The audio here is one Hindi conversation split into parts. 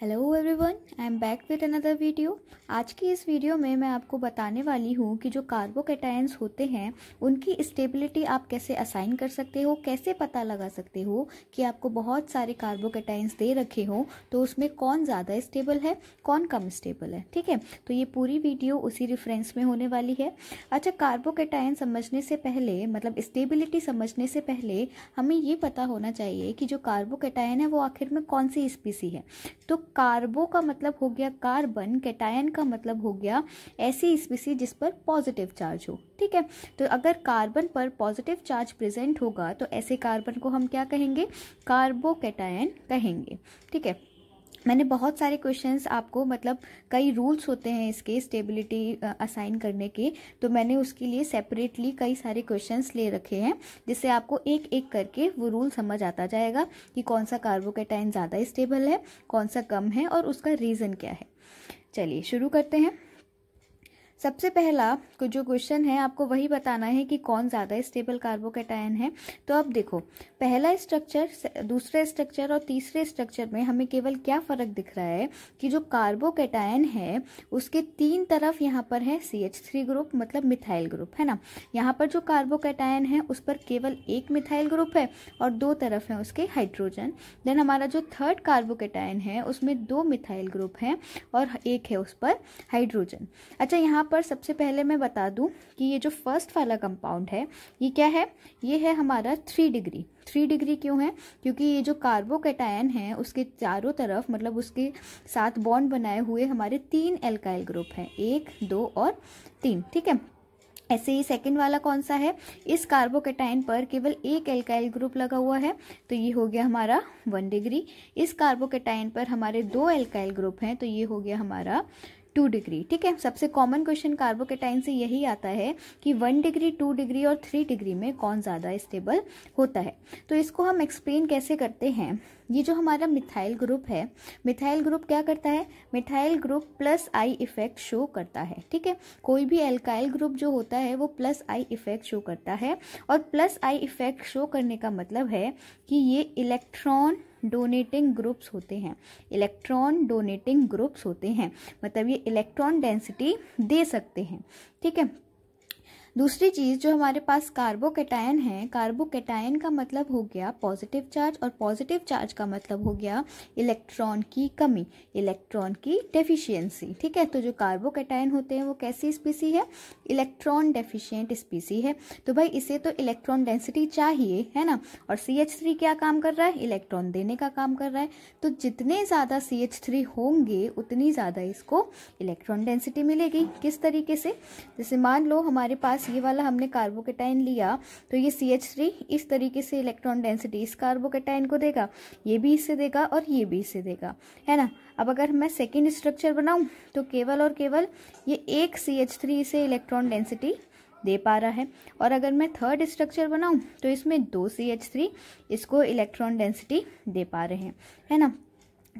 hello everyone I am back with another video आज की इस वीडियो में मैं आपको बताने वाली हूँ कि जो कैटाइंस होते हैं उनकी स्टेबिलिटी आप कैसे असाइन कर सकते हो कैसे पता लगा सकते हो कि आपको बहुत सारे कैटाइंस दे रखे हो तो उसमें कौन ज़्यादा स्टेबल है कौन कम स्टेबल है ठीक है तो ये पूरी वीडियो उसी रिफरेंस में होने वाली है अच्छा कैटाइन समझने से पहले मतलब स्टेबिलिटी समझने से पहले हमें ये पता होना चाहिए कि जो कैटाइन है वो आखिर में कौन सी स्पीसी है तो कार्बो का मतलब हो गया कार्बन कैटायन का मतलब हो गया ऐसी स्पीसी जिस पर पॉजिटिव चार्ज हो ठीक है तो अगर कार्बन पर पॉजिटिव चार्ज प्रेजेंट होगा तो ऐसे कार्बन को हम क्या कहेंगे कार्बो कैटायन कहेंगे ठीक है मैंने बहुत सारे क्वेश्चंस आपको मतलब कई रूल्स होते हैं इसके स्टेबिलिटी असाइन करने के तो मैंने उसके लिए सेपरेटली कई सारे क्वेश्चंस ले रखे हैं जिससे आपको एक एक करके वो रूल समझ आता जाएगा कि कौन सा कार्बोकेटाइन ज़्यादा स्टेबल है कौन सा कम है और उसका रीज़न क्या है चलिए शुरू करते हैं सबसे पहला जो क्वेश्चन है आपको वही बताना है कि कौन ज़्यादा स्टेबल कार्बोकेटायन है तो अब देखो पहला स्ट्रक्चर दूसरा स्ट्रक्चर और तीसरे स्ट्रक्चर में हमें केवल क्या फ़र्क दिख रहा है कि जो कार्बोकेटायन है उसके तीन तरफ यहाँ पर है सी एच थ्री ग्रुप मतलब मिथाइल ग्रुप है ना यहाँ पर जो कार्बोकेटायन है उस पर केवल एक मिथाइल ग्रुप है और दो तरफ है उसके हाइड्रोजन देन हमारा जो थर्ड कार्बोकेटायन है उसमें दो मिथाइल ग्रुप हैं और एक है उस पर हाइड्रोजन अच्छा यहाँ पर सबसे पहले मैं बता दूं कि ये जो फर्स्ट वाला कंपाउंड है ये क्या है ये है हमारा थ्री डिग्री थ्री डिग्री क्यों है क्योंकि ये जो कार्बोकेटायन है उसके चारों तरफ मतलब उसके साथ बॉन्ड बनाए हुए हमारे तीन एल्काइल ग्रुप हैं एक दो और तीन ठीक है ऐसे ही सेकेंड वाला कौन सा है इस कार्बोकेटाइन पर केवल एक एल्काइल ग्रुप लगा हुआ है तो ये हो गया हमारा वन डिग्री इस कार्बोकेटाइन पर हमारे दो एल्काइल ग्रुप हैं तो ये हो गया हमारा टू डिग्री ठीक है सबसे कॉमन क्वेश्चन कार्बोकेटाइन से यही आता है कि वन डिग्री टू डिग्री और थ्री डिग्री में कौन ज़्यादा स्टेबल होता है तो इसको हम एक्सप्लेन कैसे करते हैं ये जो हमारा मिथाइल ग्रुप है मिथाइल ग्रुप क्या करता है methyl group plus I effect show करता है ठीक है कोई भी एल्काइल ग्रुप जो होता है वो प्लस आई इफेक्ट शो करता है और प्लस आई इफेक्ट शो करने का मतलब है कि ये इलेक्ट्रॉन डोनेटिंग ग्रुप्स होते हैं इलेक्ट्रॉन डोनेटिंग ग्रुप्स होते हैं मतलब ये इलेक्ट्रॉन डेंसिटी दे सकते हैं ठीक है दूसरी चीज़ जो हमारे पास कार्बोकेटायन है कार्बोकेटायन का मतलब हो गया पॉजिटिव चार्ज और पॉजिटिव चार्ज का मतलब हो गया इलेक्ट्रॉन की कमी इलेक्ट्रॉन की डेफिशिएंसी ठीक है तो जो कार्बोकेटायन होते हैं वो कैसी स्पीसी है इलेक्ट्रॉन डेफिशिएंट स्पीसी है तो भाई इसे तो इलेक्ट्रॉन डेंसिटी चाहिए है ना और सी एच थ्री क्या काम कर रहा है इलेक्ट्रॉन देने का काम कर रहा है तो जितने ज़्यादा सी एच थ्री होंगे उतनी ज़्यादा इसको इलेक्ट्रॉन डेंसिटी मिलेगी किस तरीके से जैसे मान लो हमारे पास ये वाला हमने कार्बोकेटाइन लिया तो ये सी एच थ्री इस तरीके से इलेक्ट्रॉन डेंसिटी इस कार्बोकेटाइन को देगा ये भी इससे देगा और ये भी इससे देगा है ना अब अगर मैं सेकेंड स्ट्रक्चर बनाऊँ तो केवल और केवल ये एक सी एच थ्री इसे इलेक्ट्रॉन डेंसिटी दे पा रहा है और अगर मैं थर्ड स्ट्रक्चर बनाऊँ तो इसमें दो सी एच थ्री इसको इलेक्ट्रॉन डेंसिटी दे पा रहे हैं है ना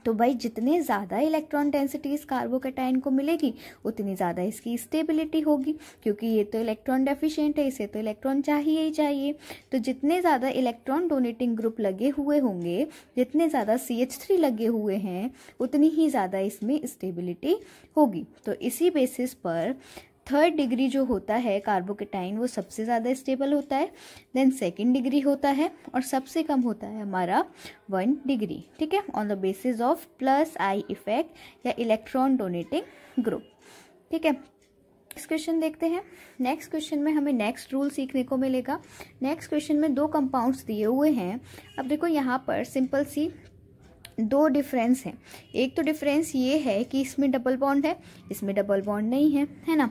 तो भाई जितने ज़्यादा इलेक्ट्रॉन डेंसिटी इस कार्बोकेटाइन को मिलेगी उतनी ज़्यादा इसकी स्टेबिलिटी होगी क्योंकि ये तो इलेक्ट्रॉन डेफिशिएंट है इसे तो इलेक्ट्रॉन चाहिए ही चाहिए तो जितने ज़्यादा इलेक्ट्रॉन डोनेटिंग ग्रुप लगे हुए होंगे जितने ज़्यादा सी एच थ्री लगे हुए हैं उतनी ही ज़्यादा इसमें स्टेबिलिटी होगी तो इसी बेसिस पर थर्ड डिग्री जो होता है कार्बोकेटाइन वो सबसे ज़्यादा स्टेबल होता है देन सेकेंड डिग्री होता है और सबसे कम होता है हमारा वन डिग्री ठीक है on the basis of plus I effect या इलेक्ट्रॉन डोनेटिंग ग्रुप ठीक है नेक्स्ट क्वेश्चन देखते हैं नेक्स्ट क्वेश्चन में हमें नेक्स्ट रूल सीखने को मिलेगा नेक्स्ट क्वेश्चन में दो कंपाउंड्स दिए हुए हैं अब देखो यहाँ पर सिंपल सी दो डिफरेंस हैं एक तो डिफरेंस ये है कि इसमें डबल बॉन्ड है इसमें डबल बॉन्ड नहीं है है ना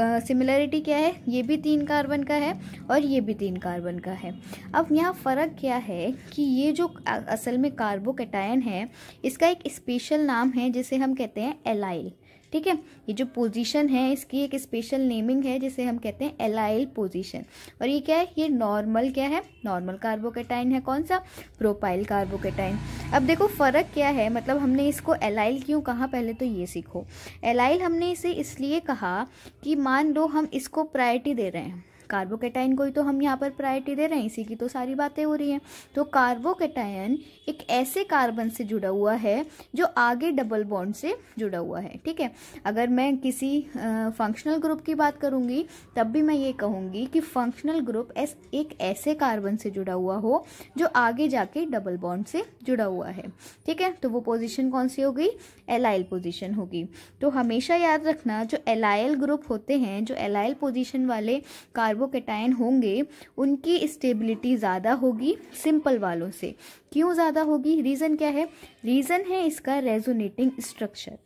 सिमिलरिटी क्या है ये भी तीन कार्बन का है और ये भी तीन कार्बन का है अब यहाँ फ़र्क क्या है कि ये जो असल में कार्बोकेटायन है इसका एक स्पेशल नाम है जिसे हम कहते हैं एलाइल ठीक है ये जो पोजीशन है इसकी एक स्पेशल नेमिंग है जिसे हम कहते हैं एलाइल पोजीशन और ये क्या है ये नॉर्मल क्या है नॉर्मल कार्बोकेटाइन है कौन सा प्रोपाइल कार्बोकेटाइन अब देखो फ़र्क क्या है मतलब हमने इसको एलाइल क्यों कहा पहले तो ये सीखो एलाइल हमने इसे इसलिए कहा कि मान लो हम इसको प्रायरिटी दे रहे हैं कार्बोकेटाइन को ही तो हम यहाँ पर प्रायोरिटी दे रहे हैं इसी की तो सारी बातें हो रही हैं तो कार्बोकेटाइन एक ऐसे कार्बन से जुड़ा हुआ है जो आगे डबल बॉन्ड से जुड़ा हुआ है ठीक है अगर मैं किसी फंक्शनल ग्रुप की बात करूँगी तब भी मैं ये कहूँगी कि फंक्शनल ग्रुप एस एक ऐसे कार्बन से जुड़ा हुआ हो जो आगे जाके डबल बॉन्ड से जुड़ा हुआ है ठीक है तो वो पोजिशन कौन सी होगी एलाइल पोजिशन होगी तो हमेशा याद रखना जो एलाइल ग्रुप होते हैं जो एलाइल पोजिशन वाले कार्बन कार्बोकेटाइन होंगे उनकी स्टेबिलिटी ज़्यादा होगी सिंपल वालों से क्यों ज़्यादा होगी रीज़न क्या है रीज़न है इसका रेजोनेटिंग स्ट्रक्चर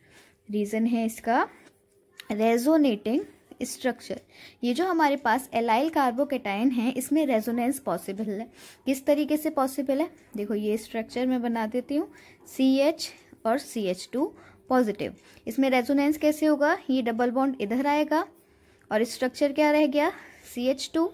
रीज़न है इसका रेजोनेटिंग स्ट्रक्चर ये जो हमारे पास एलाइल कार्बोकेटाइन है इसमें रेजोनेंस पॉसिबल है किस तरीके से पॉसिबल है देखो ये स्ट्रक्चर मैं बना देती हूँ सी एच और सी एच टू पॉजिटिव इसमें रेजोनेंस कैसे होगा ये डबल बॉन्ड इधर आएगा और स्ट्रक्चर क्या रह गया C H two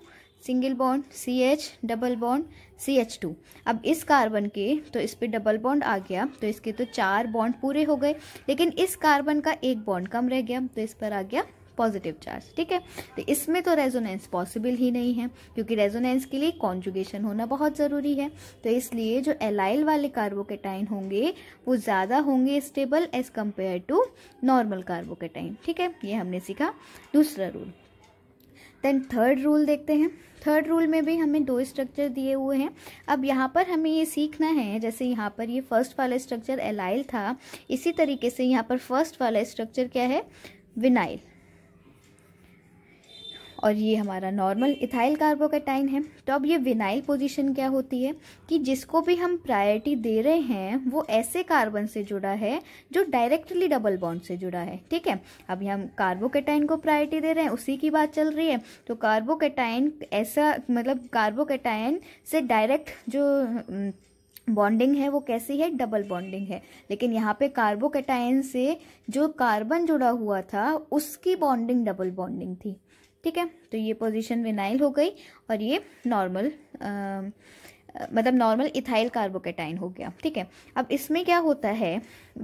single bond C H double bond C H two अब इस कार्बन के तो इस पर डबल बॉन्ड आ गया तो इसके तो चार बॉन्ड पूरे हो गए लेकिन इस कार्बन का एक बॉन्ड कम रह गया तो इस पर आ गया पॉजिटिव चार्ज ठीक है तो इसमें तो रेजोनेंस पॉसिबल ही नहीं है क्योंकि रेजोनेंस के लिए कॉन्जुगेशन होना बहुत ज़रूरी है तो इसलिए जो एलाइल वाले कार्बोकेटाइन होंगे वो ज़्यादा होंगे stable as compare to normal carbocation ठीक है ये हमने सीखा दूसरा रूल देन थर्ड रूल देखते हैं थर्ड रूल में भी हमें दो स्ट्रक्चर दिए हुए हैं अब यहाँ पर हमें ये सीखना है जैसे यहाँ पर ये फर्स्ट वाला स्ट्रक्चर एलाइल था इसी तरीके से यहाँ पर फर्स्ट वाला स्ट्रक्चर क्या है विनाइल और ये हमारा नॉर्मल इथाइल कार्बोकेटाइन है तो अब ये विनाइल पोजीशन क्या होती है कि जिसको भी हम प्रायोरिटी दे रहे हैं वो ऐसे कार्बन से जुड़ा है जो डायरेक्टली डबल बॉन्ड से जुड़ा है ठीक है अभी हम कार्बोकेटाइन को प्रायोरिटी दे रहे हैं उसी की बात चल रही है तो कार्बोकेटाइन ऐसा मतलब कार्बोकेटाइन से डायरेक्ट जो बॉन्डिंग है वो कैसी है डबल बॉन्डिंग है लेकिन यहाँ पे कार्बोकेटाइन से जो कार्बन जुड़ा हुआ था उसकी बॉन्डिंग डबल बॉन्डिंग थी ठीक है तो ये पोजीशन विनाइल हो गई और ये नॉर्मल मतलब नॉर्मल इथाइल कार्बोकेटाइन हो गया ठीक है अब इसमें क्या होता है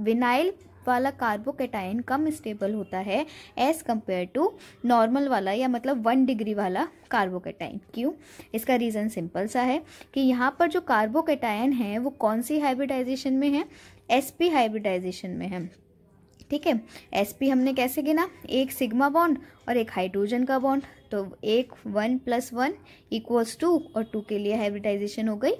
विनाइल वाला कार्बोकेटाइन कम स्टेबल होता है एज़ कम्पेयर टू नॉर्मल वाला या मतलब वन डिग्री वाला कार्बोकेटाइन क्यों इसका रीज़न सिंपल सा है कि यहाँ पर जो कार्बोकेटाइन है वो कौन सी हाइब्रिडाइजेशन में है एस हाइब्रिडाइजेशन में है ठीक है एस पी हमने कैसे गिना एक सिग्मा बॉन्ड और एक हाइड्रोजन का बॉन्ड तो एक one plus one equals two और टू के लिए हाइब्रिडाइजेशन हो गई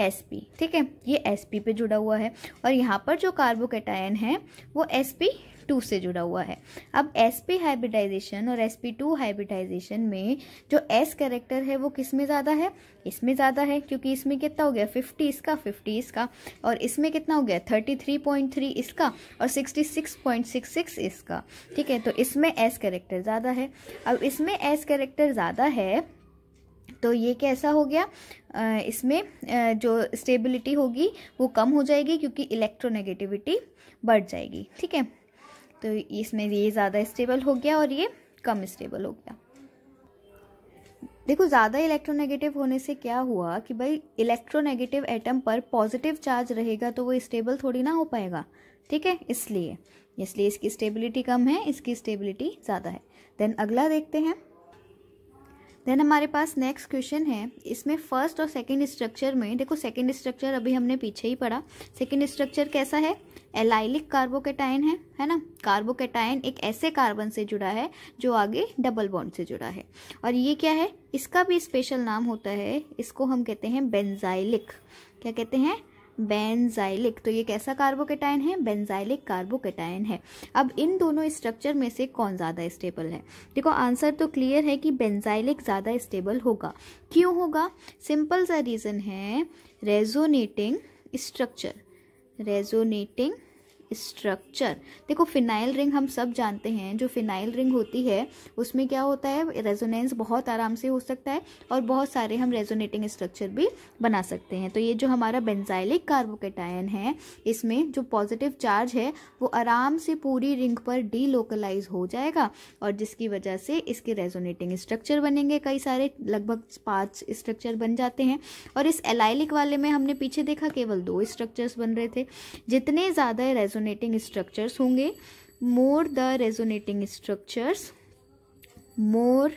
एस पी ठीक है ये एस पी पे जुड़ा हुआ है और यहाँ पर जो कार्बोकेटायन है वो एस पी टू से जुड़ा हुआ है अब एस पी हाइब्रिडाइजेशन और एस पी टू हाइब्रिडाइजेशन में जो एस करेक्टर है वो किस में ज़्यादा है इसमें ज़्यादा है क्योंकि इसमें कितना हो गया फिफ्टी इसका फिफ्टी इसका और इसमें कितना हो गया थर्टी थ्री पॉइंट थ्री इसका और sixty six point six six इसका ठीक है तो इसमें एस करेक्टर ज़्यादा है अब इसमें एस करेक्टर ज़्यादा है तो ये कैसा हो गया इसमें जो स्टेबिलिटी होगी वो कम हो जाएगी क्योंकि इलेक्ट्रोनेगेटिविटी बढ़ जाएगी ठीक है तो इसमें ये ज़्यादा स्टेबल हो गया और ये कम स्टेबल हो गया देखो ज़्यादा इलेक्ट्रोनेगेटिव होने से क्या हुआ कि भाई इलेक्ट्रोनेगेटिव एटम पर पॉजिटिव चार्ज रहेगा तो वो स्टेबल थोड़ी ना हो पाएगा ठीक है इसलिए इसलिए इसकी स्टेबिलिटी कम है इसकी स्टेबिलिटी ज़्यादा है देन अगला देखते हैं देन हमारे पास नेक्स्ट क्वेश्चन है इसमें फर्स्ट और सेकेंड स्ट्रक्चर में देखो सेकेंड स्ट्रक्चर अभी हमने पीछे ही पढ़ा सेकेंड स्ट्रक्चर कैसा है एलाइलिक कार्बोकेटाइन है है ना कार्बोकेटाइन एक ऐसे कार्बन से जुड़ा है जो आगे डबल बॉन्ड से जुड़ा है और ये क्या है इसका भी स्पेशल नाम होता है इसको हम कहते हैं बेंजाइलिक क्या कहते हैं बेंजाइलिक तो ये कैसा कार्बोकेटाइन है बेंजाइलिक कार्बोकेटाइन है अब इन दोनों स्ट्रक्चर में से कौन ज़्यादा स्टेबल है देखो आंसर तो क्लियर है कि बेंजाइलिक ज़्यादा स्टेबल होगा क्यों होगा सिंपल सा रीज़न है रेजोनेटिंग स्ट्रक्चर रेजोनेटिंग स्ट्रक्चर देखो फिनाइल रिंग हम सब जानते हैं जो फिनाइल रिंग होती है उसमें क्या होता है रेजोनेंस बहुत आराम से हो सकता है और बहुत सारे हम रेजोनेटिंग स्ट्रक्चर भी बना सकते हैं तो ये जो हमारा बेंजाइलिक कार्बोकेटायन है इसमें जो पॉजिटिव चार्ज है वो आराम से पूरी रिंग पर डीलोकलाइज हो जाएगा और जिसकी वजह से इसके रेजोनेटिंग स्ट्रक्चर बनेंगे कई सारे लगभग पाँच स्ट्रक्चर बन जाते हैं और इस एलाइलिक वाले में हमने पीछे देखा केवल दो स्ट्रक्चर्स बन रहे थे जितने ज़्यादा रेजो रेजोनेटिंग स्ट्रक्चर्स होंगे more the resonating structures more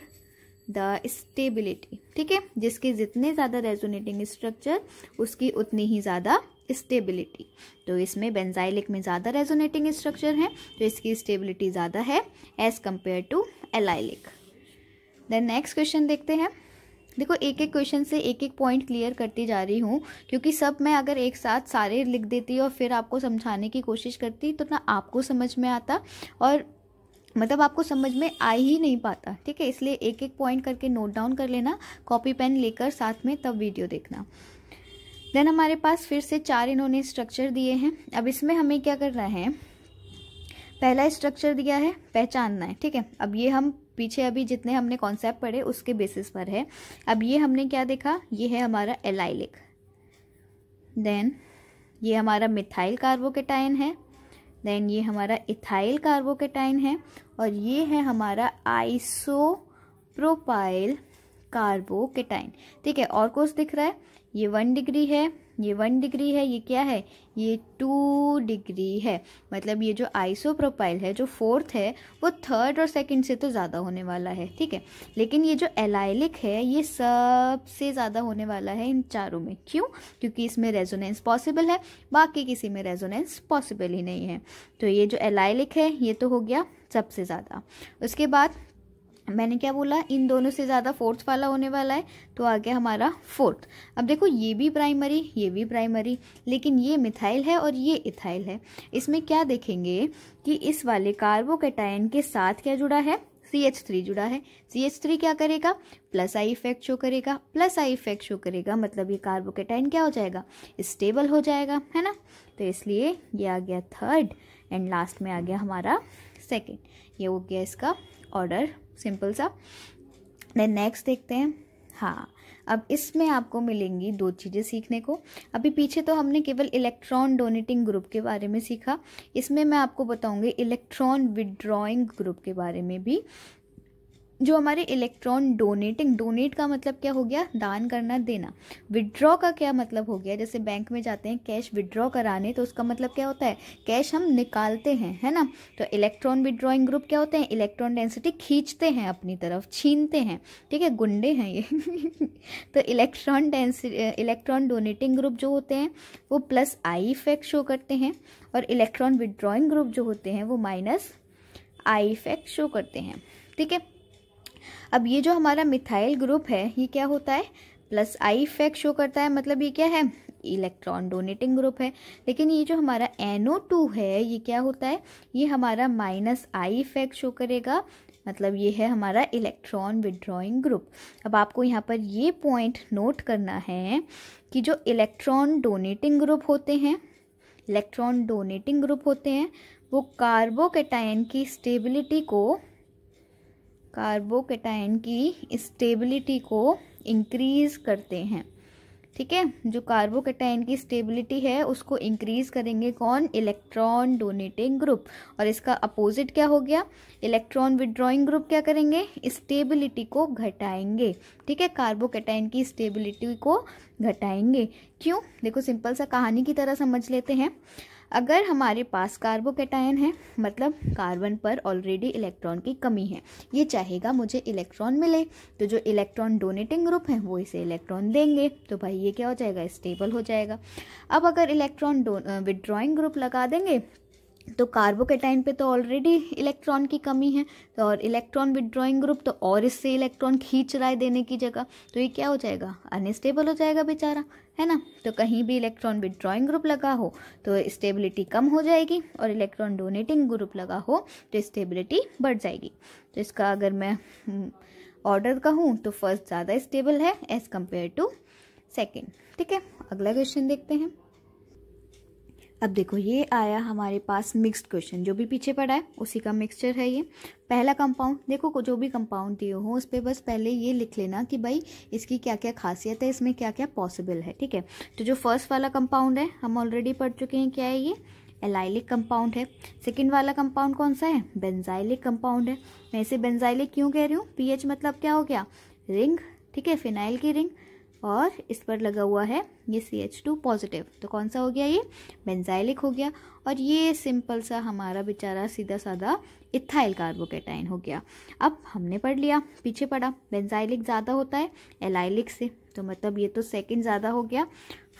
the stability ठीक है जिसके जितने ज़्यादा रेजोनेटिंग स्ट्रक्चर उसकी उतनी ही ज़्यादा स्टेबिलिटी तो इसमें बेंजाइलिक में ज़्यादा रेजोनेटिंग स्ट्रक्चर हैं तो इसकी स्टेबिलिटी ज़्यादा है as compare to allylic then next question देखते हैं देखो एक एक क्वेश्चन से एक एक पॉइंट क्लियर करती जा रही हूँ क्योंकि सब मैं अगर एक साथ सारे लिख देती और फिर आपको समझाने की कोशिश करती तो ना आपको समझ में आता और मतलब आपको समझ में आ ही नहीं पाता ठीक है इसलिए एक एक पॉइंट करके नोट डाउन कर लेना कॉपी पेन लेकर साथ में तब वीडियो देखना देन हमारे पास फिर से चार इन्होंने स्ट्रक्चर दिए हैं अब इसमें हमें क्या करना है पहला स्ट्रक्चर दिया है पहचानना है ठीक है अब ये हम पीछे अभी जितने हमने कॉन्सेप्ट पढ़े उसके बेसिस पर है अब ये हमने क्या देखा ये है हमारा एलाइलिक देन ये हमारा मिथाइल कार्बोकेटाइन है देन ये हमारा इथाइल कार्बोकेटाइन है और ये है हमारा आइसो आइसोप्रोपाइल कार्बोकेटाइन ठीक है और कुछ दिख रहा है ये वन डिग्री है ये वन डिग्री है ये क्या है ये टू डिग्री है मतलब ये जो आइसोप्रोपाइल है जो फोर्थ है वो थर्ड और सेकंड से तो ज़्यादा होने वाला है ठीक है लेकिन ये जो एलाइलिक है ये सबसे ज़्यादा होने वाला है इन चारों में क्यों क्योंकि इसमें रेजोनेंस पॉसिबल है बाकी किसी में रेजोनेंस पॉसिबल ही नहीं है तो ये जो एलाइलिक है ये तो हो गया सबसे ज़्यादा उसके बाद मैंने क्या बोला इन दोनों से ज़्यादा फोर्थ वाला होने वाला है तो आ गया हमारा फोर्थ अब देखो ये भी प्राइमरी ये भी प्राइमरी लेकिन ये मिथाइल है और ये इथाइल है इसमें क्या देखेंगे कि इस वाले कार्बोकेटाइन के साथ क्या जुड़ा है सी एच थ्री जुड़ा है सी एच थ्री क्या करेगा प्लस आई इफेक्ट शो करेगा प्लस आई इफेक्ट शो करेगा मतलब ये कार्बोकेटाइन क्या हो जाएगा स्टेबल हो जाएगा है ना तो इसलिए ये आ गया थर्ड एंड लास्ट में आ गया हमारा सेकेंड ये हो गया इसका ऑर्डर सिंपल सा देन नेक्स्ट देखते हैं हाँ अब इसमें आपको मिलेंगी दो चीज़ें सीखने को अभी पीछे तो हमने केवल इलेक्ट्रॉन डोनेटिंग ग्रुप के बारे में सीखा इसमें मैं आपको बताऊंगी इलेक्ट्रॉन विड्रॉइंग ग्रुप के बारे में भी जो हमारे इलेक्ट्रॉन डोनेटिंग डोनेट का मतलब क्या हो गया दान करना देना विड्रॉ का क्या मतलब हो गया जैसे बैंक में जाते हैं कैश विड्रॉ कराने तो उसका मतलब क्या होता है कैश हम निकालते हैं है ना तो इलेक्ट्रॉन विड्रॉइंग ग्रुप क्या होते हैं इलेक्ट्रॉन डेंसिटी खींचते हैं अपनी तरफ छीनते हैं ठीक है गुंडे हैं ये तो electron density electron donating group जो होते हैं वो प्लस आई इफेक्ट शो करते हैं और इलेक्ट्रॉन विड्रॉइंग ग्रुप जो होते हैं वो माइनस आई इफेक्ट शो करते हैं ठीक है अब ये जो हमारा मिथाइल ग्रुप है ये क्या होता है प्लस आई इफेक्ट शो करता है मतलब ये क्या है इलेक्ट्रॉन डोनेटिंग ग्रुप है लेकिन ये जो हमारा टू है ये क्या होता है ये हमारा माइनस आई इफेक्ट शो करेगा मतलब ये है हमारा इलेक्ट्रॉन विड्रॉइंग ग्रुप अब आपको यहाँ पर ये पॉइंट नोट करना है कि जो इलेक्ट्रॉन डोनेटिंग ग्रुप होते हैं इलेक्ट्रॉन डोनेटिंग ग्रुप होते हैं वो कार्बोकेटाइन की स्टेबिलिटी को कार्बोकेटाइन की स्टेबिलिटी को इंक्रीज करते हैं ठीक है जो कार्बोकेटाइन की स्टेबिलिटी है उसको इंक्रीज करेंगे कौन इलेक्ट्रॉन डोनेटिंग ग्रुप और इसका अपोजिट क्या हो गया इलेक्ट्रॉन विड्रॉइंग ग्रुप क्या करेंगे स्टेबिलिटी को घटाएंगे ठीक है कार्बोकेटाइन की स्टेबिलिटी को घटाएंगे क्यों देखो सिंपल सा कहानी की तरह समझ लेते हैं अगर हमारे पास कार्बोकेटायन है मतलब कार्बन पर ऑलरेडी इलेक्ट्रॉन की कमी है ये चाहेगा मुझे इलेक्ट्रॉन मिले तो जो इलेक्ट्रॉन डोनेटिंग ग्रुप है वो इसे इलेक्ट्रॉन देंगे तो भाई ये क्या हो जाएगा स्टेबल हो जाएगा अब अगर इलेक्ट्रॉन विदड्रॉइंग ग्रुप लगा देंगे तो कार्बोकेटाइन पे तो ऑलरेडी इलेक्ट्रॉन की कमी है तो और इलेक्ट्रॉन विदड्रॉइंग ग्रुप तो और इससे इलेक्ट्रॉन खींच रहा है देने की जगह तो ये क्या हो जाएगा अनस्टेबल हो जाएगा बेचारा है ना तो कहीं भी इलेक्ट्रॉन विड्रॉइंग ग्रुप लगा हो तो स्टेबिलिटी कम हो जाएगी और इलेक्ट्रॉन डोनेटिंग ग्रुप लगा हो तो स्टेबिलिटी बढ़ जाएगी तो इसका अगर मैं ऑर्डर हम्म, कहूँ तो फर्स्ट ज़्यादा स्टेबल है एज़ कम्पेयर टू सेकेंड ठीक है अगला क्वेश्चन देखते हैं अब देखो ये आया हमारे पास मिक्स्ड क्वेश्चन जो भी पीछे पड़ा है उसी का मिक्सचर है ये पहला कंपाउंड देखो जो भी कंपाउंड दिए हो उस पर बस पहले ये लिख लेना कि भाई इसकी क्या क्या खासियत है इसमें क्या क्या पॉसिबल है ठीक है तो जो फर्स्ट वाला कंपाउंड है हम ऑलरेडी पढ़ चुके हैं क्या है ये एलाइलिक कंपाउंड है सेकेंड वाला कंपाउंड कौन सा है बेंजाइलिक कंपाउंड है मैं इसे बेनजाइलिक क्यों कह रही हूँ पी मतलब क्या हो गया रिंग ठीक है फिनाइल की रिंग और इस पर लगा हुआ है ये सी एच टू पॉजिटिव तो कौन सा हो गया ये बेंजाइलिक हो गया और ये सिंपल सा हमारा बेचारा सीधा साधा इथाइल कार्बोकेटाइन हो गया अब हमने पढ़ लिया पीछे पढ़ा बेंजाइलिक ज़्यादा होता है एलाइलिक से तो मतलब ये तो सेकंड ज़्यादा हो गया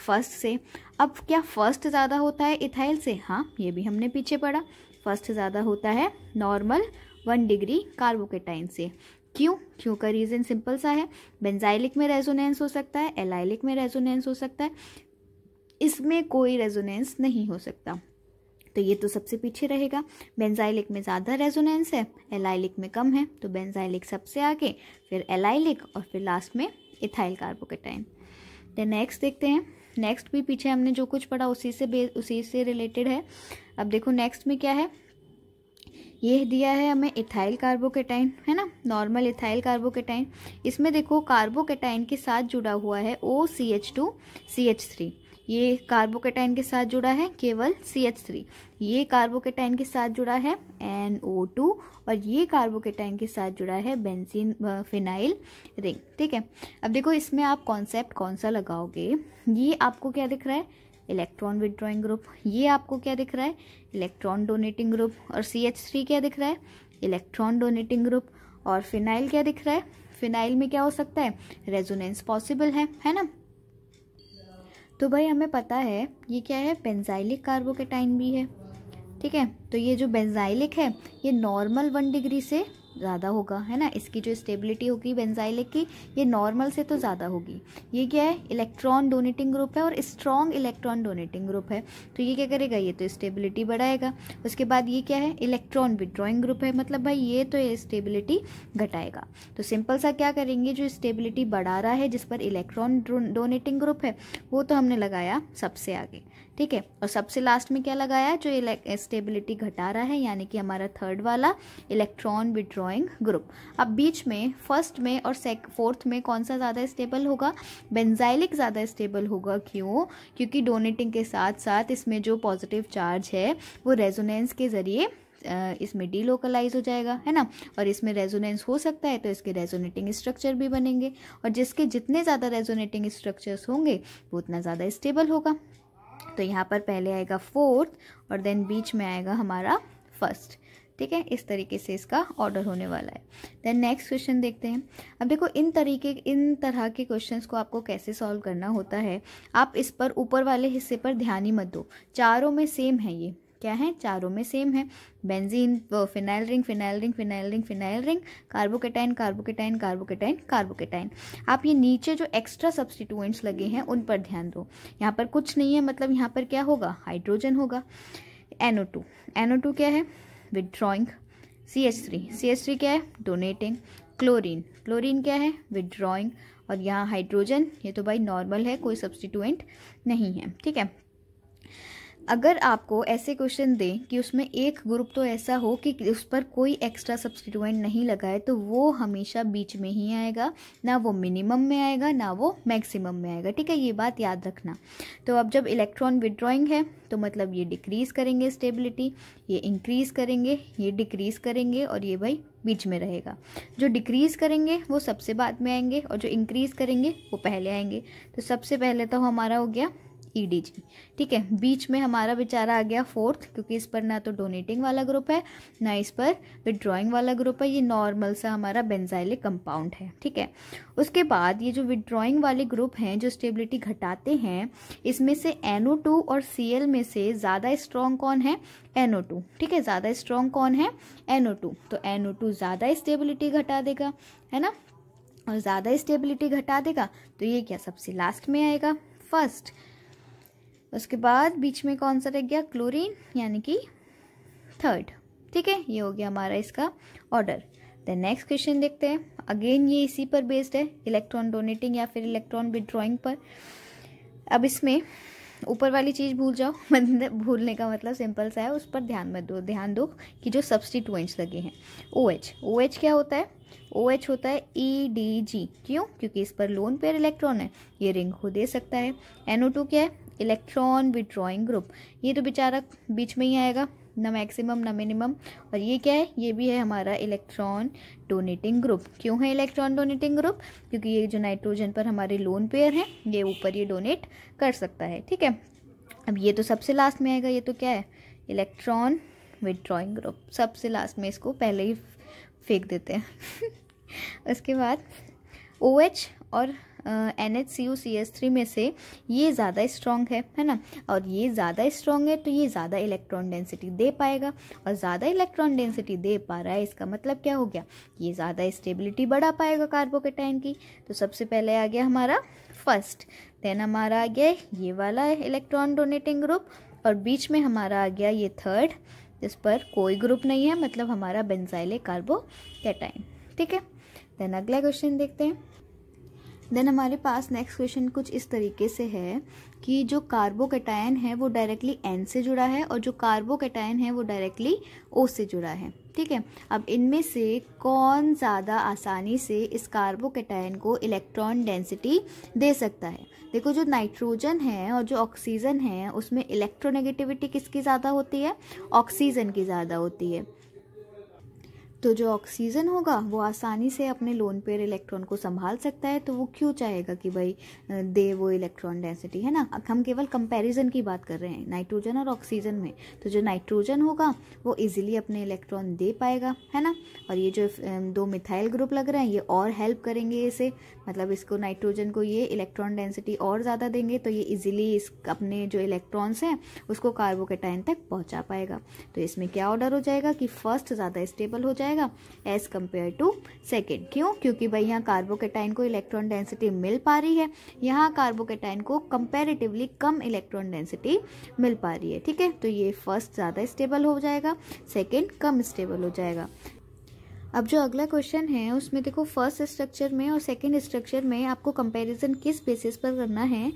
फर्स्ट से अब क्या फर्स्ट ज़्यादा होता है इथाइल से हाँ ये भी हमने पीछे पढ़ा फर्स्ट ज़्यादा होता है नॉर्मल वन डिग्री कार्बोकेटाइन से क्यों क्यों का रीज़न सिंपल सा है बेंजाइलिक में रेजोनेंस हो सकता है एलाइलिक में रेजोनेंस हो सकता है इसमें कोई रेजोनेंस नहीं हो सकता तो ये तो सबसे पीछे रहेगा बेंजाइलिक में ज़्यादा रेजोनेंस है एलाइलिक में कम है तो बेंजाइलिक सबसे आगे फिर एलाइलिक और फिर लास्ट में इथाइल कार्बोकेटाइन देन नेक्स्ट देखते हैं नेक्स्ट भी पीछे हमने जो कुछ पढ़ा उसी से उसी से रिलेटेड है अब देखो नेक्स्ट में क्या है ये दिया है हमें इथाइल कार्बोकेटाइन है ना नॉर्मल इथाइल कार्बोकेटाइन इसमें देखो कार्बोकेटाइन के साथ जुड़ा हुआ है O C H two C H three ये कार्बोकेटाइन के साथ जुड़ा है केवल सी एच थ्री ये कार्बोकेटाइन के साथ जुड़ा है एन ओ टू और ये कार्बोकेटाइन के साथ जुड़ा है बेंजीन फिनाइल रिंग ठीक है अब देखो इसमें आप कॉन्सेप्ट कौन सा लगाओगे ये आपको क्या दिख रहा है इलेक्ट्रॉन विदड्रॉइंग ग्रुप ये आपको क्या दिख रहा है इलेक्ट्रॉन डोनेटिंग ग्रुप और सी एच थ्री क्या दिख रहा है इलेक्ट्रॉन डोनेटिंग ग्रुप और फिनाइल क्या दिख रहा है फिनाइल में क्या हो सकता है रेजोनेंस पॉसिबल है है ना तो भाई हमें पता है ये क्या है बेंजाइलिक कार्बोकेटाइन भी है ठीक है तो ये जो बेंजाइलिक है ये नॉर्मल वन डिग्री से ज़्यादा होगा है ना इसकी जो स्टेबिलिटी होगी बेंजाइलिक की ये नॉर्मल से तो ज़्यादा होगी ये क्या है इलेक्ट्रॉन डोनेटिंग ग्रुप है और स्ट्रॉन्ग इलेक्ट्रॉन डोनेटिंग ग्रुप है तो ये क्या करेगा ये तो स्टेबिलिटी बढ़ाएगा उसके बाद ये क्या है इलेक्ट्रॉन विड्रॉइंग ग्रुप है मतलब भाई ये तो स्टेबिलिटी घटाएगा तो सिंपल सा क्या करेंगे जो स्टेबिलिटी बढ़ा रहा है जिस पर इलेक्ट्रॉन डोनेटिंग ग्रुप है वो तो हमने लगाया सबसे आगे ठीक है और सबसे लास्ट में क्या लगाया जो स्टेबिलिटी eh, घटा रहा है यानी कि हमारा थर्ड वाला इलेक्ट्रॉन विड्रॉइंग ग्रुप अब बीच में फर्स्ट में और फोर्थ में कौन सा ज़्यादा स्टेबल होगा बेंजाइलिक ज़्यादा स्टेबल होगा क्यों क्योंकि डोनेटिंग के साथ साथ इसमें जो पॉजिटिव चार्ज है वो रेजोनेंस के ज़रिए eh, इसमें डीलोकलाइज हो जाएगा है ना और इसमें रेजोनेंस हो सकता है तो इसके रेजोनेटिंग स्ट्रक्चर भी बनेंगे और जिसके जितने ज़्यादा रेजोनेटिंग स्ट्रक्चर्स होंगे वो उतना ज़्यादा स्टेबल होगा तो यहाँ पर पहले आएगा फोर्थ और देन बीच में आएगा हमारा फर्स्ट ठीक है इस तरीके से इसका ऑर्डर होने वाला है देन नेक्स्ट क्वेश्चन देखते हैं अब देखो इन तरीके इन तरह के क्वेश्चन को आपको कैसे सॉल्व करना होता है आप इस पर ऊपर वाले हिस्से पर ध्यान ही मत दो चारों में सेम है ये क्या है चारों में सेम है benzene phenyl ring phenyl ring phenyl ring phenyl ring carbocation carbocation carbocation carbocation आप ये नीचे जो एक्स्ट्रा सब्सटीट्यूएंट्स लगे हैं उन पर ध्यान दो यहाँ पर कुछ नहीं है मतलब यहाँ पर क्या होगा हाइड्रोजन होगा एनओ टू एनो टू क्या है withdrawing C H three C H three क्या है डोनेटिंग क्लोरीन क्लोरीन क्या है विदड्रॉइंग और यहाँ हाइड्रोजन ये तो भाई नॉर्मल है कोई सब्सटीट्यूएंट नहीं है ठीक है अगर आपको ऐसे क्वेश्चन दें कि उसमें एक ग्रुप तो ऐसा हो कि उस पर कोई एक्स्ट्रा सब्सटीट्यूएंट नहीं लगाए तो वो हमेशा बीच में ही आएगा ना वो मिनिमम में आएगा ना वो मैक्सिमम में आएगा ठीक है ये बात याद रखना तो अब जब इलेक्ट्रॉन विड्रॉइंग है तो मतलब ये डिक्रीज़ करेंगे स्टेबिलिटी ये इंक्रीज़ करेंगे ये डिक्रीज़ करेंगे और ये भाई बीच में रहेगा जो डिक्रीज़ करेंगे वो सबसे बाद में आएंगे और जो इंक्रीज़ करेंगे वो पहले आएंगे तो सबसे पहले तो हमारा हो गया ई डी जी ठीक है बीच में हमारा बेचारा आ गया फोर्थ क्योंकि इस पर ना तो डोनेटिंग वाला ग्रुप है ना इस पर विड्रॉइंग वाला ग्रुप है ये नॉर्मल सा हमारा बेंजाइलिक कंपाउंड है ठीक है उसके बाद ये जो विड्रॉइंग वाले ग्रुप हैं जो स्टेबिलिटी घटाते हैं इसमें से एनओ टू और सी एल में से ज़्यादा स्ट्रॉन्ग कौन है एनओ टू ठीक है ज़्यादा स्ट्रॉन्ग कौन है एनओ टू तो एनओ टू ज़्यादा स्टेबिलिटी घटा देगा है ना और ज़्यादा स्टेबिलिटी घटा देगा तो ये क्या सबसे लास्ट में आएगा फर्स्ट उसके बाद बीच में कौन सा रह गया क्लोरीन यानी कि थर्ड ठीक है ये हो गया हमारा इसका ऑर्डर देन नेक्स्ट क्वेश्चन देखते हैं अगेन ये इसी पर बेस्ड है इलेक्ट्रॉन डोनेटिंग या फिर इलेक्ट्रॉन विड्रॉइंग पर अब इसमें ऊपर वाली चीज़ भूल जाओ मतलब भूलने का मतलब सिंपल सा है उस पर ध्यान मत दो ध्यान दो कि जो सब्सटीट्यूएंट्स लगे हैं ओ एच ओ एच क्या होता है ओ OH एच होता है ई डी जी क्यों क्योंकि इस पर लोन पेयर इलेक्ट्रॉन है ये रिंग को दे सकता है एन टू क्या है इलेक्ट्रॉन विड्रॉइंग ग्रुप ये तो बेचारा बीच में ही आएगा ना मैक्सिमम ना मिनिमम और ये क्या है ये भी है हमारा इलेक्ट्रॉन डोनेटिंग ग्रुप क्यों है इलेक्ट्रॉन डोनेटिंग ग्रुप क्योंकि ये जो नाइट्रोजन पर हमारे लोन पेयर हैं ये ऊपर ये डोनेट कर सकता है ठीक है अब ये तो सबसे लास्ट में आएगा ये तो क्या है इलेक्ट्रॉन विड्रॉइंग ग्रुप सबसे लास्ट में इसको पहले ही फेंक देते हैं उसके बाद ओ OH और N H C U C S three में से ये ज़्यादा स्ट्रॉन्ग है है ना और ये ज़्यादा स्ट्रॉन्ग है तो ये ज़्यादा इलेक्ट्रॉन डेंसिटी दे पाएगा और ज़्यादा इलेक्ट्रॉन डेंसिटी दे पा रहा है इसका मतलब क्या हो गया ये ज़्यादा स्टेबिलिटी बढ़ा पाएगा कार्बोकेटाइन की तो सबसे पहले आ गया हमारा फर्स्ट देन हमारा आ गया ये वाला इलेक्ट्रॉन डोनेटिंग ग्रुप और बीच में हमारा आ गया ये थर्ड जिस पर कोई ग्रुप नहीं है मतलब हमारा बेंजाइले कार्बो कैटाइन ठीक है देन अगला क्वेश्चन देखते हैं देन हमारे पास नेक्स्ट क्वेश्चन कुछ इस तरीके से है कि जो कार्बोकेटायन है वो डायरेक्टली एन से जुड़ा है और जो कार्बोकेटायन है वो डायरेक्टली ओ से जुड़ा है ठीक है अब इनमें से कौन ज़्यादा आसानी से इस कार्बोकेटायन को इलेक्ट्रॉन डेंसिटी दे सकता है देखो जो नाइट्रोजन है और जो ऑक्सीजन है उसमें इलेक्ट्रोनेगेटिविटी किसकी ज़्यादा होती है ऑक्सीजन की ज़्यादा होती है तो जो ऑक्सीजन होगा वो आसानी से अपने लोन पेयर इलेक्ट्रॉन को संभाल सकता है तो वो क्यों चाहेगा कि भाई दे वो इलेक्ट्रॉन डेंसिटी है ना हम केवल कंपैरिजन की बात कर रहे हैं नाइट्रोजन और ऑक्सीजन में तो जो नाइट्रोजन होगा वो इजीली अपने इलेक्ट्रॉन दे पाएगा है ना और ये जो दो मिथाइल ग्रुप लग रहे हैं ये और हेल्प करेंगे इसे मतलब इसको नाइट्रोजन को ये इलेक्ट्रॉन डेंसिटी और ज़्यादा देंगे तो ये इजिली इस अपने जो इलेक्ट्रॉन्स हैं उसको कार्बोकेटाइन तक पहुँचा पाएगा तो इसमें क्या ऑर्डर हो जाएगा कि फर्स्ट ज़्यादा स्टेबल हो जाएगा जाएगा एज़ कम्पेयर टू सेकेंड क्यों क्योंकि भाई यहाँ कार्बोकेटाइन को इलेक्ट्रॉन डेंसिटी मिल पा रही है यहाँ कार्बोकेटाइन को कंपेरेटिवली कम इलेक्ट्रॉन डेंसिटी मिल पा रही है ठीक है तो ये फर्स्ट ज़्यादा स्टेबल हो जाएगा सेकेंड कम स्टेबल हो जाएगा अब जो अगला क्वेश्चन है उसमें देखो फर्स्ट स्ट्रक्चर में और सेकंड स्ट्रक्चर में आपको कंपैरिजन किस बेसिस पर करना है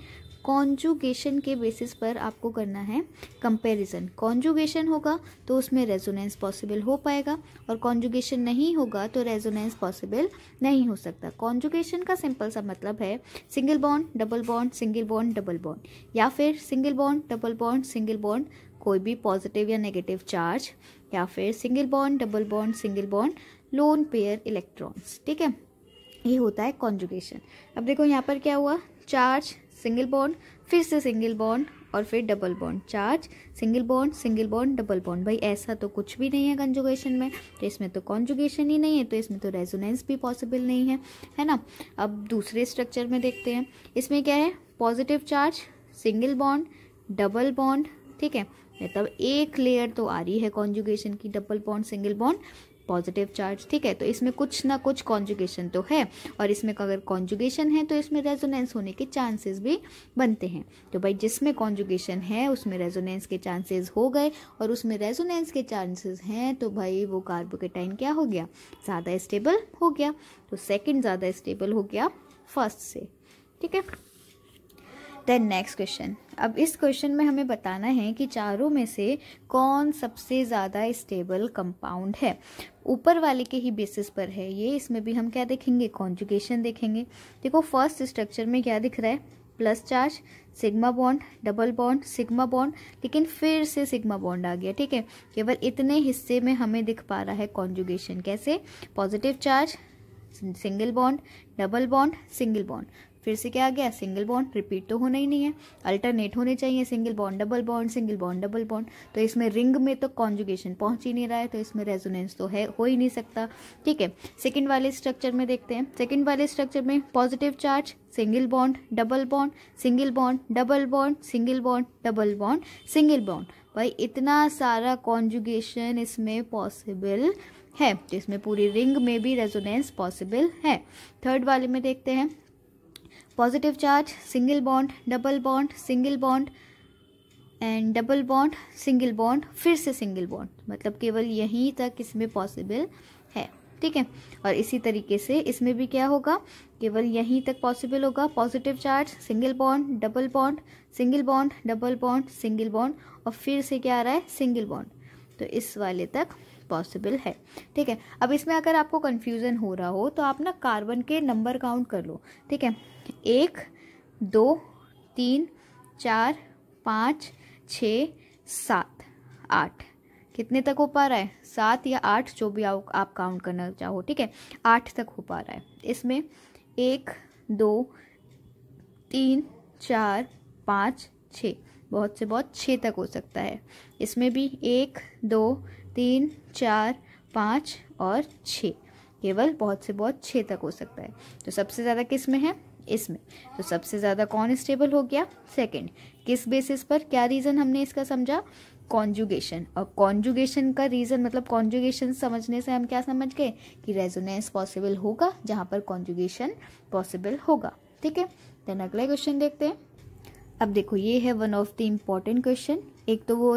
कॉन्जुगेशन के बेसिस पर आपको करना है कंपैरिजन कॉन्जुगेशन होगा तो उसमें रेजोनेंस पॉसिबल हो पाएगा और कॉन्जुगेशन नहीं होगा तो रेजोनेंस पॉसिबल नहीं हो सकता कॉन्जुगेशन का सिंपल सा मतलब है single bond double bond single bond double bond या फिर single bond double bond single bond कोई भी पॉजिटिव या नेगेटिव चार्ज या फिर single bond double bond single bond lone pair electrons ठीक है ये होता है कॉन्जुगेशन अब देखो यहाँ पर क्या हुआ चार्ज सिंगल बॉन्ड फिर से सिंगल बॉन्ड और फिर double bond charge single bond single bond double bond भाई ऐसा तो कुछ भी नहीं है कंजुगेशन में तो इसमें तो कॉन्जुगेशन ही नहीं है तो इसमें तो रेजोनेंस भी पॉसिबल नहीं है है ना अब दूसरे स्ट्रक्चर में देखते हैं इसमें क्या है positive charge single bond double bond ठीक है मतलब एक लेयर तो आ रही है कॉन्जुगेशन की double bond single bond positive charge ठीक है तो इसमें कुछ ना कुछ कॉन्जुगेशन तो है और इसमें अगर कॉन्जुगेशन है तो इसमें रेजोनेंस होने के चांसेस भी बनते हैं तो भाई जिसमें कॉन्जुगेशन है उसमें रेजोनेंस के चांसेस हो गए और उसमें रेजोनेंस के चांसेस हैं तो भाई वो कार्बोकेटाइन क्या हो गया ज़्यादा स्टेबल हो गया तो सेकेंड ज़्यादा स्टेबल हो गया फर्स्ट से ठीक है देन नेक्स्ट क्वेश्चन अब इस क्वेश्चन में हमें बताना है कि चारों में से कौन सबसे ज़्यादा स्टेबल कंपाउंड है ऊपर वाले के ही बेसिस पर है ये इसमें भी हम क्या देखेंगे कॉन्जुगेशन देखेंगे देखो फर्स्ट स्ट्रक्चर में क्या दिख रहा है plus charge sigma bond double bond sigma bond लेकिन फिर से सिग्मा बॉन्ड आ गया ठीक है केवल इतने हिस्से में हमें दिख पा रहा है कॉन्जुगेशन कैसे positive charge single bond double bond single bond फिर से क्या आ गया सिंगल बॉन्ड रिपीट तो होना ही नहीं है अल्टरनेट होने चाहिए single bond double bond single bond double bond तो इसमें रिंग में तो कॉन्जुगेशन पहुंच ही नहीं रहा है तो इसमें रेजोनेंस तो है हो ही नहीं सकता ठीक है सेकेंड वाले स्ट्रक्चर में देखते हैं सेकेंड वाले स्ट्रक्चर में positive charge single bond double bond single bond double bond single bond double bond single bond भाई इतना सारा कॉन्जुगेशन इसमें पॉसिबल है जिसमें पूरी रिंग में भी रेजोनेंस पॉसिबल है थर्ड वाले में देखते हैं positive charge single bond double bond single bond and double bond single bond फिर से सिंगल बॉन्ड मतलब केवल यहीं तक इसमें पॉसिबल है ठीक है और इसी तरीके से इसमें भी क्या होगा केवल यहीं तक पॉसिबल होगा positive charge single bond double bond single bond double bond single bond और फिर से क्या आ रहा है सिंगल बॉन्ड तो इस वाले तक पॉसिबल है ठीक है अब इसमें अगर आपको कन्फ्यूज़न हो रहा हो तो आप ना कार्बन के नंबर काउंट कर लो ठीक है एक दो तीन चार पाँच छ सात आठ कितने तक हो पा रहा है सात या आठ जो भी आप, आप काउंट करना चाहो ठीक है आठ तक हो पा रहा है इसमें एक दो तीन चार पाँच छ बहुत से बहुत छः तक हो सकता है इसमें भी एक दो तीन चार पाँच और छः केवल बहुत से बहुत छः तक हो सकता है तो सबसे ज़्यादा किस में है इसमें तो सबसे ज़्यादा कौन स्टेबल हो गया सेकंड किस बेसिस पर क्या रीज़न हमने इसका समझा कॉन्जुगेशन और कॉन्जुगेशन का रीज़न मतलब कॉन्जुगेशन समझने से हम क्या समझ गए कि रेजोनेंस पॉसिबल होगा जहाँ पर कॉन्जुगेशन पॉसिबल होगा ठीक है देन अगला क्वेश्चन देखते हैं अब देखो ये है one of the important question एक तो वो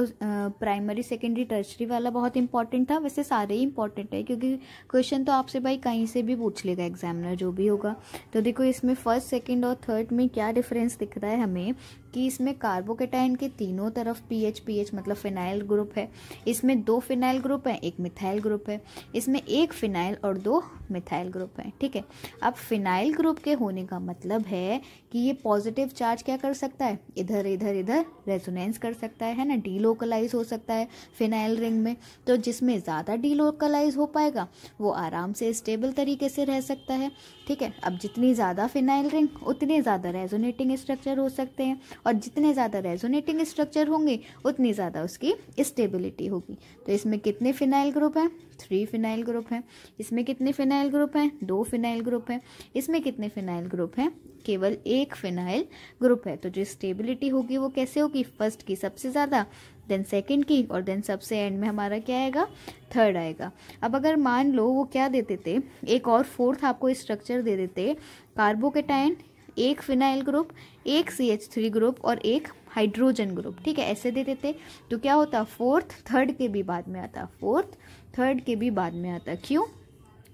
प्राइमरी सेकेंडरी टर्सरी वाला बहुत इंपॉर्टेंट था वैसे सारे ही इंपॉर्टेंट है क्योंकि क्वेश्चन तो आपसे भाई कहीं से भी पूछ लेगा एग्जामिनर जो भी होगा तो देखो इसमें फर्स्ट सेकेंड और थर्ड में क्या डिफरेंस दिख रहा है हमें कि इसमें कार्बोकेटाइन के तीनों तरफ पीएच पीएच मतलब फिनाइल ग्रुप है इसमें दो फिनाइल ग्रुप है एक मिथाइल ग्रुप है इसमें एक फिनाइल और दो मिथाइल ग्रुप है ठीक है अब फिनाइल ग्रुप के होने का मतलब है कि ये पॉजिटिव चार्ज क्या कर सकता है इधर इधर इधर रेजोनेंस कर सकता है है ना डीलोकलाइज हो सकता है फिनाइल रिंग में तो जिसमें ज़्यादा डीलोकलाइज हो पाएगा वो आराम से स्टेबल तरीके से रह सकता है ठीक है अब जितनी ज़्यादा फिनाइल रिंग उतने ज़्यादा रेजोनेटिंग स्ट्रक्चर हो सकते हैं और जितने ज़्यादा रेजोनेटिंग स्ट्रक्चर होंगे उतनी ज़्यादा उसकी स्टेबिलिटी होगी तो इसमें कितने फिनाइल ग्रुप हैं थ्री फिनाइल ग्रुप हैं इसमें कितने फिनाइल ग्रुप हैं दो फिनाइल ग्रुप हैं इसमें कितने फिनाइल ग्रुप हैं केवल एक फिनाइल ग्रुप है तो जो स्टेबिलिटी होगी वो कैसे होगी फर्स्ट की सबसे ज़्यादा देन सेकंड की और देन सबसे एंड में हमारा क्या आएगा थर्ड आएगा अब अगर मान लो वो क्या देते थे एक और फोर्थ आपको स्ट्रक्चर दे देते कार्बोकेटाइन एक फिनाइल ग्रुप एक सी एच थ्री ग्रुप और एक हाइड्रोजन ग्रुप ठीक है ऐसे दे देते तो क्या होता फोर्थ थर्ड के भी बाद में आता फोर्थ थर्ड के भी बाद में आता क्यों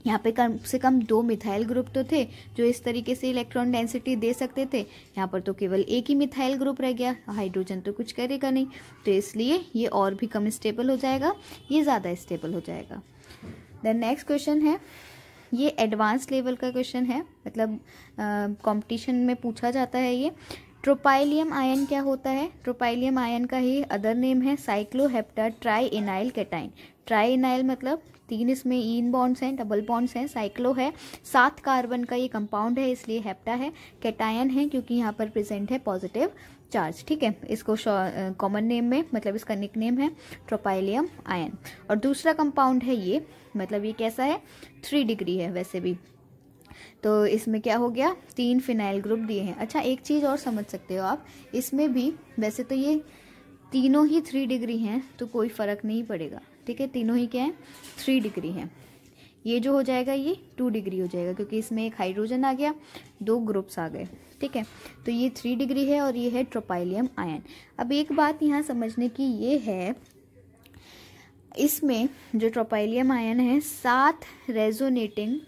यहाँ पे कम से कम दो मिथाइल ग्रुप तो थे जो इस तरीके से इलेक्ट्रॉन डेंसिटी दे सकते थे यहाँ पर तो केवल एक ही मिथाइल ग्रुप रह गया हाइड्रोजन तो कुछ करेगा नहीं तो इसलिए ये और भी कम स्टेबल हो जाएगा ये ज़्यादा स्टेबल हो जाएगा देन नेक्स्ट क्वेश्चन है ये एडवांस लेवल का क्वेश्चन है मतलब कॉम्पिटिशन में पूछा जाता है ये ट्रोपाइलियम आयन क्या होता है ट्रोपाइलियम आयन का ही अदर नेम है cycloheptatrienyl cation trienyl मतलब तीन इसमें इन बॉन्ड्स हैं डबल बॉन्ड्स हैं साइक्लो है सात कार्बन का ये कंपाउंड है इसलिए हेप्टा है कैटायन है क्योंकि यहाँ पर प्रेजेंट है पॉजिटिव चार्ज ठीक है इसको कॉमन नेम में मतलब इसका निक नेम है ट्रोपाइलियम आयन और दूसरा कंपाउंड है ये मतलब ये कैसा है थ्री डिग्री है वैसे भी तो इसमें क्या हो गया तीन फिनाइल ग्रुप दिए हैं अच्छा एक चीज़ और समझ सकते हो आप इसमें भी वैसे तो ये तीनों ही थ्री डिग्री हैं तो कोई फ़र्क नहीं पड़ेगा ठीक है तीनों ही क्या है थ्री डिग्री है ये जो हो जाएगा ये टू डिग्री हो जाएगा क्योंकि इसमें एक हाइड्रोजन आ गया दो ग्रुप्स आ गए ठीक है तो ये थ्री डिग्री है और ये है ट्रोपाइलियम आयन अब एक बात यहाँ समझने की ये है इसमें जो ट्रोपाइलियम आयन है सात रेजोनेटिंग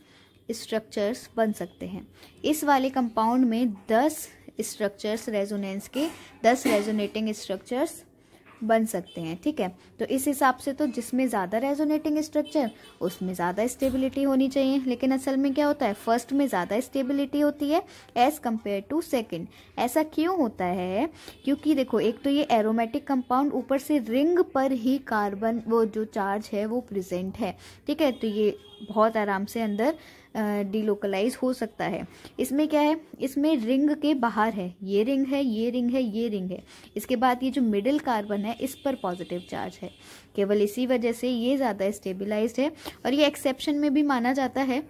स्ट्रक्चर्स बन सकते हैं इस वाले कंपाउंड में दस स्ट्रक्चर्स रेजोनेंस के दस रेजोनेटिंग स्ट्रक्चर्स बन सकते हैं ठीक है तो इस हिसाब से तो जिसमें ज़्यादा रेजोनेटिंग स्ट्रक्चर उसमें ज़्यादा स्टेबिलिटी होनी चाहिए लेकिन असल में क्या होता है फर्स्ट में ज़्यादा स्टेबिलिटी होती है एज़ कम्पेयर टू सेकेंड ऐसा क्यों होता है क्योंकि देखो एक तो ये एरोमेटिक कंपाउंड ऊपर से रिंग पर ही कार्बन वो जो चार्ज है वो प्रेजेंट है ठीक है तो ये बहुत आराम से अंदर डिलोकलाइज हो सकता है इसमें क्या है इसमें रिंग के बाहर है ये रिंग है ये रिंग है ये रिंग है इसके बाद ये जो मिडिल कार्बन है इस पर पॉजिटिव चार्ज है केवल इसी वजह से ये ज़्यादा स्टेबिलाइज है और ये एक्सेप्शन में भी माना जाता है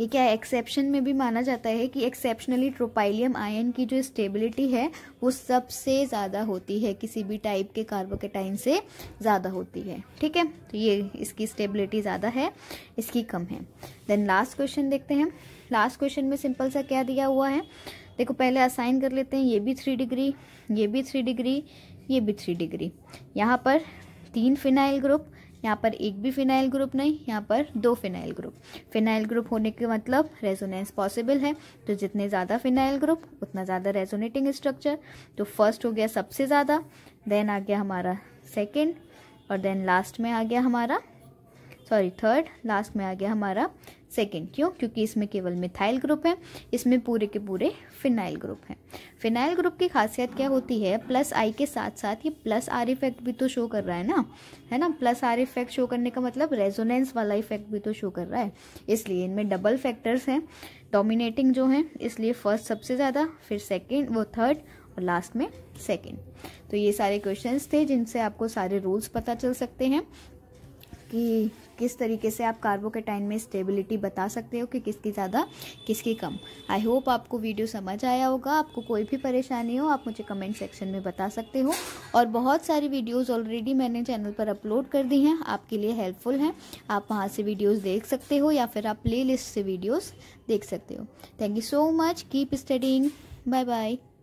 ये क्या एक्सेप्शन में भी माना जाता है कि एक्सेप्शनली ट्रोपाइलियम आयन की जो स्टेबिलिटी है वो सबसे ज़्यादा होती है किसी भी टाइप के कार्बोकेटाइन से ज़्यादा होती है ठीक है तो ये इसकी स्टेबिलिटी ज़्यादा है इसकी कम है देन लास्ट क्वेश्चन देखते हैं लास्ट क्वेश्चन में सिंपल सा क्या दिया हुआ है देखो पहले असाइन कर लेते हैं ये भी थ्री डिग्री ये भी थ्री डिग्री ये भी थ्री डिग्री यहाँ पर तीन फिनाइल ग्रुप यहाँ पर एक भी फिनाइल ग्रुप नहीं यहाँ पर दो फिनाइल ग्रुप फिनाइल ग्रुप होने के मतलब रेजोनेंस पॉसिबल है तो जितने ज़्यादा फिनाइल ग्रुप उतना ज़्यादा रेजोनेटिंग स्ट्रक्चर तो फर्स्ट हो गया सबसे ज़्यादा देन आ गया हमारा सेकेंड और देन लास्ट में आ गया हमारा सॉरी थर्ड लास्ट में आ गया हमारा सेकेंड क्यों क्योंकि इसमें केवल मिथाइल ग्रुप है इसमें पूरे के पूरे फिनाइल ग्रुप हैं फिनाइल ग्रुप की खासियत क्या होती है प्लस आई के साथ साथ ये प्लस आर इफेक्ट भी तो शो कर रहा है ना है ना प्लस आर इफेक्ट शो करने का मतलब रेजोनेंस वाला इफेक्ट भी तो शो कर रहा है इसलिए इनमें डबल फैक्टर्स हैं डोमिनेटिंग जो हैं इसलिए फर्स्ट सबसे ज़्यादा फिर सेकेंड वो थर्ड और लास्ट में सेकेंड तो ये सारे क्वेश्चन थे जिनसे आपको सारे रूल्स पता चल सकते हैं कि किस तरीके से आप कार्बोकेटाइन में स्टेबिलिटी बता सकते हो कि किसकी ज़्यादा किसकी कम आई होप आपको वीडियो समझ आया होगा आपको कोई भी परेशानी हो आप मुझे कमेंट सेक्शन में बता सकते हो और बहुत सारी वीडियोज़ ऑलरेडी मैंने चैनल पर अपलोड कर दी हैं आपके लिए हेल्पफुल हैं आप वहाँ से वीडियोज़ देख सकते हो या फिर आप प्ले लिस्ट से वीडियोज़ देख सकते हो thank you so much keep studying bye bye